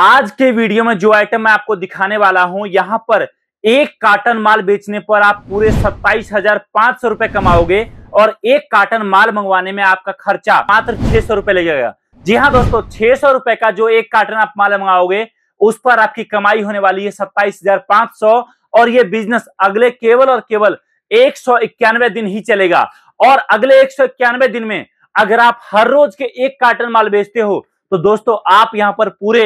आज के वीडियो में जो आइटम मैं आपको दिखाने वाला हूं यहां पर एक कार्टन माल बेचने पर आप पूरे सत्ताईस हजार पांच सौ रुपए कमाओगे और एक कार्टन माल मंगवाने में आपका खर्चा मात्र छह सौ रुपए लगेगा जी हाँ दोस्तों छह सौ रुपए का जो एक कार्टन आप माल मंगाओगे उस पर आपकी कमाई होने वाली है सत्ताईस हजार पांच सौ और ये बिजनेस अगले केवल और केवल एक सौ इक्यानवे दिन ही चलेगा और अगले एक सौ इक्यानवे दिन में अगर आप हर रोज के एक कार्टन माल बेचते हो तो दोस्तों आप यहां पर पूरे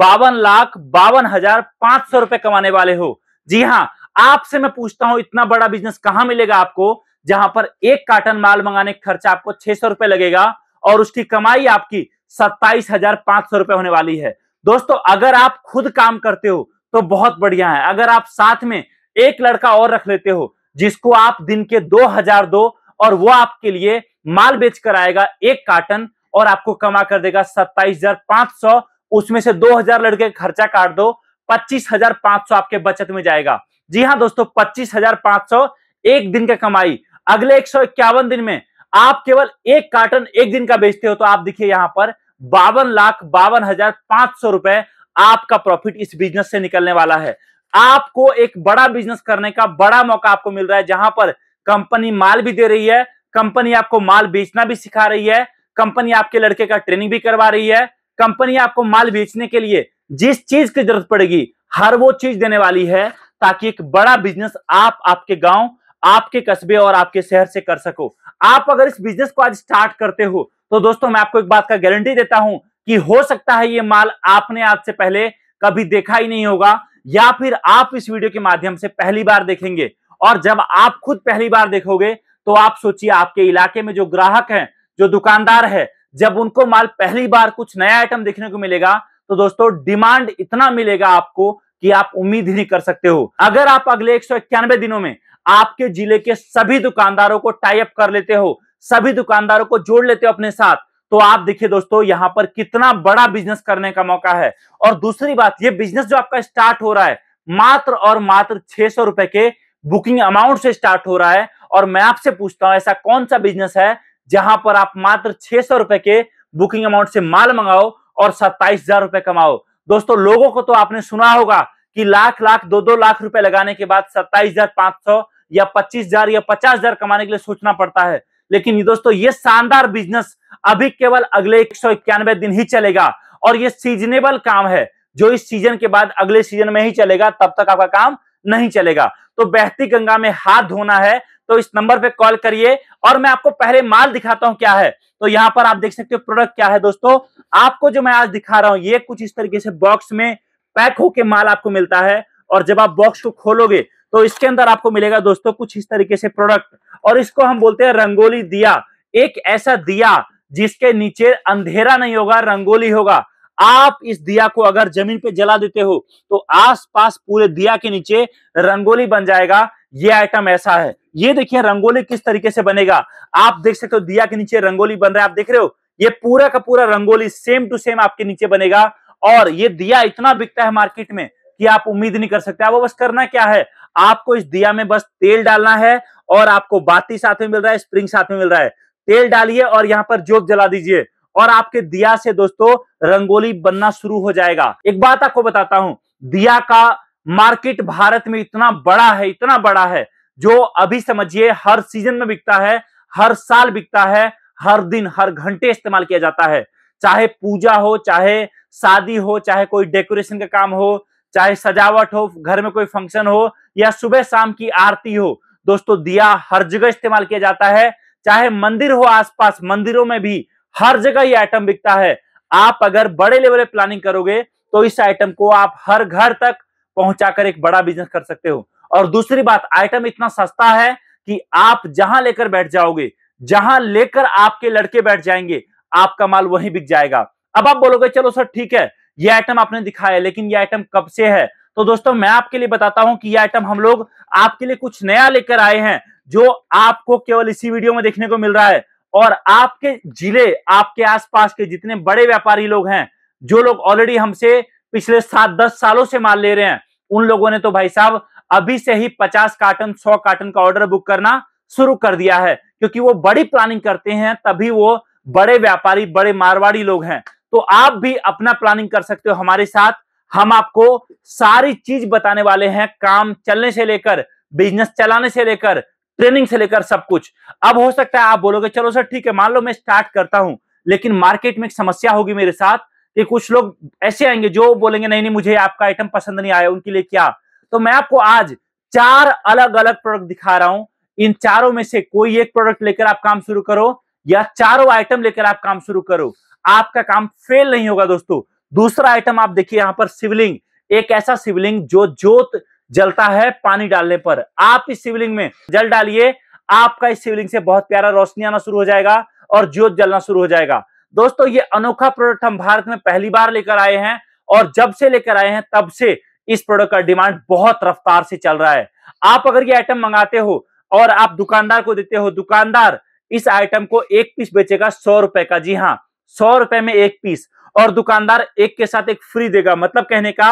बावन लाख बावन हजार पांच सौ रुपए कमाने वाले हो जी हाँ आपसे मैं पूछता हूं इतना बड़ा बिजनेस कहां मिलेगा आपको जहां पर एक कार्टन माल मंगाने का खर्चा आपको छह सौ रुपए लगेगा और उसकी कमाई आपकी सत्ताईस हजार पांच सौ रुपए होने वाली है दोस्तों अगर आप खुद काम करते हो तो बहुत बढ़िया है अगर आप साथ में एक लड़का और रख लेते हो जिसको आप दिन के दो हजार दो और वो आपके लिए माल बेचकर आएगा एक कार्टन और आपको कमा कर देगा सत्ताईस हजार पांच सौ उसमें से दो हजार लड़के खर्चा काट दो पच्चीस हजार पांच सौ आपके बचत में जाएगा जी हाँ दोस्तों पच्चीस हजार पांच सौ एक दिन का कमाई अगले एक सौ इक्यावन दिन में आप केवल एक कार्टन एक दिन का बेचते हो तो आप देखिए यहां पर बावन लाख बावन हजार पांच सौ रुपए आपका प्रॉफिट इस बिजनेस से निकलने वाला है आपको एक बड़ा बिजनेस करने का बड़ा मौका आपको मिल रहा है जहां पर कंपनी माल भी दे रही है कंपनी आपको माल बेचना भी सिखा रही है कंपनी आपके लड़के का ट्रेनिंग भी करवा रही है कंपनी आपको माल बेचने के लिए जिस चीज की जरूरत पड़ेगी हर वो चीज देने वाली है ताकि एक बड़ा बिजनेस आप आपके गांव आपके कस्बे और आपके शहर से कर सको आप अगर इस बिजनेस को आज स्टार्ट करते हो तो दोस्तों मैं आपको एक बात का गारंटी देता हूं कि हो सकता है ये माल आपने आज से पहले कभी देखा ही नहीं होगा या फिर आप इस वीडियो के माध्यम से पहली बार देखेंगे और जब आप खुद पहली बार देखोगे तो आप सोचिए आपके इलाके में जो ग्राहक हैं जो दुकानदार है जब उनको माल पहली बार कुछ नया आइटम देखने को मिलेगा तो दोस्तों डिमांड इतना मिलेगा आपको कि आप उम्मीद ही नहीं कर सकते हो अगर आप अगले एक दिनों में आपके जिले के सभी दुकानदारों को टाइप कर लेते हो सभी दुकानदारों को जोड़ लेते हो अपने साथ तो आप देखिए दोस्तों यहां पर कितना बड़ा बिजनेस करने का मौका है और दूसरी बात ये बिजनेस जो आपका स्टार्ट हो रहा है मात्र और मात्र छह सौ रुपए के बुकिंग अमाउंट से स्टार्ट हो रहा है और मैं आपसे पूछता हूं ऐसा कौन सा बिजनेस है जहां पर आप मात्र छह सौ रुपए के बुकिंग अमाउंट से माल मंगाओ और सत्ताईस हजार रुपए कमाओ दोस्तों लोगों को तो आपने सुना होगा कि लाख लाख दो दो लाख रुपए लगाने के बाद सत्ताईस हजार पांच सौ या पच्चीस हजार या पचास हजार कमाने के लिए सोचना पड़ता है लेकिन दोस्तों ये शानदार बिजनेस अभी केवल अगले एक सौ इक्यानवे दिन ही चलेगा और ये सीजनेबल काम है जो इस सीजन के बाद अगले सीजन में ही चलेगा तब तक आपका काम नहीं चलेगा तो बहती गंगा में हाथ धोना है तो इस नंबर पे कॉल करिए और मैं आपको पहले माल दिखाता हूं क्या है तो यहाँ पर आप देख सकते हो प्रोडक्ट क्या है दोस्तों आपको जो मैं आज दिखा रहा हूँ ये कुछ इस तरीके से बॉक्स में पैक होके माल आपको मिलता है और जब आप बॉक्स को खोलोगे तो इसके अंदर आपको मिलेगा दोस्तों कुछ इस तरीके से प्रोडक्ट और इसको हम बोलते हैं रंगोली दिया एक ऐसा दिया जिसके नीचे अंधेरा नहीं होगा रंगोली होगा आप इस दिया को अगर जमीन पे जला देते हो तो आसपास पूरे दिया के नीचे रंगोली बन जाएगा ये आइटम ऐसा है ये देखिए रंगोली किस तरीके से बनेगा आप देख सकते हो दिया के नीचे रंगोली बन रहा है आप देख रहे हो ये पूरा का पूरा रंगोली सेम टू सेम आपके नीचे बनेगा और ये दिया इतना बिकता है मार्केट में कि आप उम्मीद नहीं कर सकते आप बस करना क्या है आपको इस दिया में बस तेल डालना है और आपको बाती साथ में मिल रहा है स्प्रिंग साथ में मिल रहा है तेल डालिए और यहाँ पर जोत जला दीजिए और आपके दिया से दोस्तों रंगोली बनना शुरू हो जाएगा एक बात आपको बताता हूं दिया का मार्केट भारत में इतना बड़ा है इतना बड़ा है जो अभी समझिए हर सीजन में बिकता है हर साल बिकता है हर दिन हर घंटे इस्तेमाल किया जाता है चाहे पूजा हो चाहे शादी हो चाहे कोई डेकोरेशन का काम हो चाहे सजावट हो घर में कोई फंक्शन हो या सुबह शाम की आरती हो दोस्तों दिया हर जगह इस्तेमाल किया जाता है चाहे मंदिर हो आसपास मंदिरों में भी हर जगह ये आइटम बिकता है आप अगर बड़े लेवल पे प्लानिंग करोगे तो इस आइटम को आप हर घर तक पहुंचाकर एक बड़ा बिजनेस कर सकते हो और दूसरी बात आइटम इतना सस्ता है कि आप जहां लेकर बैठ जाओगे जहां लेकर आपके लड़के बैठ जाएंगे आपका माल वहीं बिक जाएगा अब आप बोलोगे चलो सर ठीक है ये आइटम आपने दिखाया लेकिन ये आइटम कब से है तो दोस्तों मैं आपके लिए बताता हूं कि ये आइटम हम लोग आपके लिए कुछ नया लेकर आए हैं जो आपको केवल इसी वीडियो में देखने को मिल रहा है और आपके जिले आपके आसपास के जितने बड़े व्यापारी लोग हैं जो लोग ऑलरेडी हमसे पिछले सात दस सालों से माल ले रहे हैं उन लोगों ने तो भाई साहब अभी से ही पचास कार्टन सौ कार्टन का ऑर्डर बुक करना शुरू कर दिया है क्योंकि वो बड़ी प्लानिंग करते हैं तभी वो बड़े व्यापारी बड़े मारवाड़ी लोग हैं तो आप भी अपना प्लानिंग कर सकते हो हमारे साथ हम आपको सारी चीज बताने वाले हैं काम चलने से लेकर बिजनेस चलाने से लेकर ट्रेनिंग से लेकर सब कुछ अब हो सकता है आप बोलोगे चलो सर ठीक है मान लो मैं स्टार्ट करता हूं लेकिन मार्केट में एक समस्या होगी मेरे साथ कि कुछ लोग ऐसे आएंगे जो बोलेंगे नहीं नहीं मुझे आपका आइटम पसंद नहीं आया उनके लिए क्या तो मैं आपको आज चार अलग अलग प्रोडक्ट दिखा रहा हूं इन चारों में से कोई एक प्रोडक्ट लेकर आप काम शुरू करो या चारों आइटम लेकर आप काम शुरू करो आपका काम फेल नहीं होगा दोस्तों दूसरा आइटम आप देखिए यहां पर शिवलिंग एक ऐसा शिवलिंग जो जोत जलता है पानी डालने पर आप इस शिवलिंग में जल डालिए आपका इस शिवलिंग से बहुत प्यारा रोशनी आना शुरू हो जाएगा और ज्योत जलना शुरू हो जाएगा दोस्तों ये अनोखा प्रोडक्ट हम भारत में पहली बार लेकर आए हैं और जब से लेकर आए हैं तब से इस प्रोडक्ट का डिमांड बहुत रफ्तार से चल रहा है आप अगर ये आइटम मंगाते हो और आप दुकानदार को देते हो दुकानदार इस आइटम को एक पीस बेचेगा सौ रुपए का जी हाँ सौ रुपए में एक पीस और दुकानदार एक के साथ एक फ्री देगा मतलब कहने का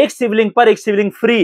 एक शिवलिंग पर एक शिवलिंग फ्री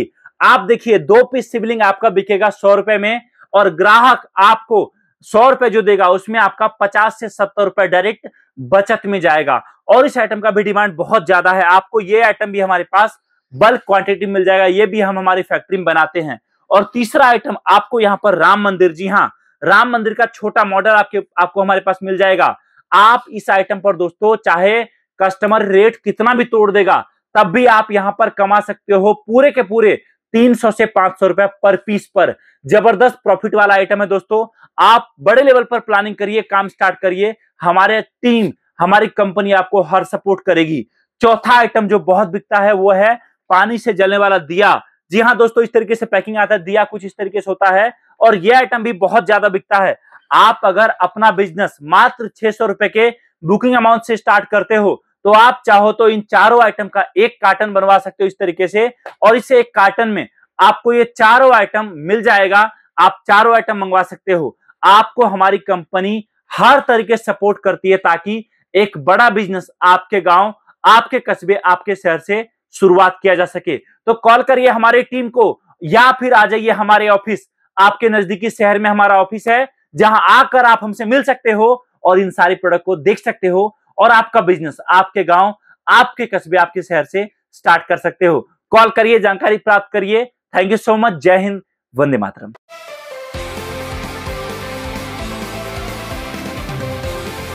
आप देखिए दो पीस शिवलिंग आपका बिकेगा सौ रुपए में और ग्राहक आपको सौ रुपए जो देगा उसमें आपका पचास से सत्तर रुपए डायरेक्ट बचत में जाएगा और इस आइटम का भी डिमांड बहुत ज्यादा है आपको ये आइटम भी हमारे पास बल्क क्वांटिटी मिल जाएगा ये भी हम हमारी फैक्ट्री में बनाते हैं और तीसरा आइटम आपको यहाँ पर राम मंदिर जी हाँ राम मंदिर का छोटा मॉडल आपके आपको हमारे पास मिल जाएगा आप इस आइटम पर दोस्तों चाहे कस्टमर रेट कितना भी तोड़ देगा तब भी आप यहां पर कमा सकते हो पूरे के पूरे 300 से 500 रुपए पर पीस पर जबरदस्त प्रॉफिट वाला आइटम है दोस्तों आप बड़े लेवल पर प्लानिंग करिए काम स्टार्ट करिए हमारे टीम हमारी कंपनी आपको हर सपोर्ट करेगी चौथा आइटम जो बहुत बिकता है वो है पानी से जलने वाला दिया जी हाँ दोस्तों इस तरीके से पैकिंग आता है दिया कुछ इस तरीके से होता है और यह आइटम भी बहुत ज्यादा बिकता है आप अगर अपना बिजनेस मात्र छह सौ रुपए के बुकिंग अमाउंट से स्टार्ट करते हो तो आप चाहो तो इन चारों आइटम का एक कार्टन बनवा सकते हो इस तरीके से और इसे एक कार्टन में आपको ये चारों आइटम मिल जाएगा आप चारों आइटम मंगवा सकते हो आपको हमारी कंपनी हर तरीके से सपोर्ट करती है ताकि एक बड़ा बिजनेस आपके गांव आपके कस्बे आपके शहर से शुरुआत किया जा सके तो कॉल करिए हमारी टीम को या फिर आ जाइए हमारे ऑफिस आपके नजदीकी शहर में हमारा ऑफिस है जहां आकर आप हमसे मिल सकते हो और इन सारे प्रोडक्ट को देख सकते हो और आपका बिजनेस आपके गांव आपके कस्बे आपके शहर से स्टार्ट कर सकते हो कॉल करिए जानकारी प्राप्त करिए थैंक यू सो मच जय हिंद वंदे मातरम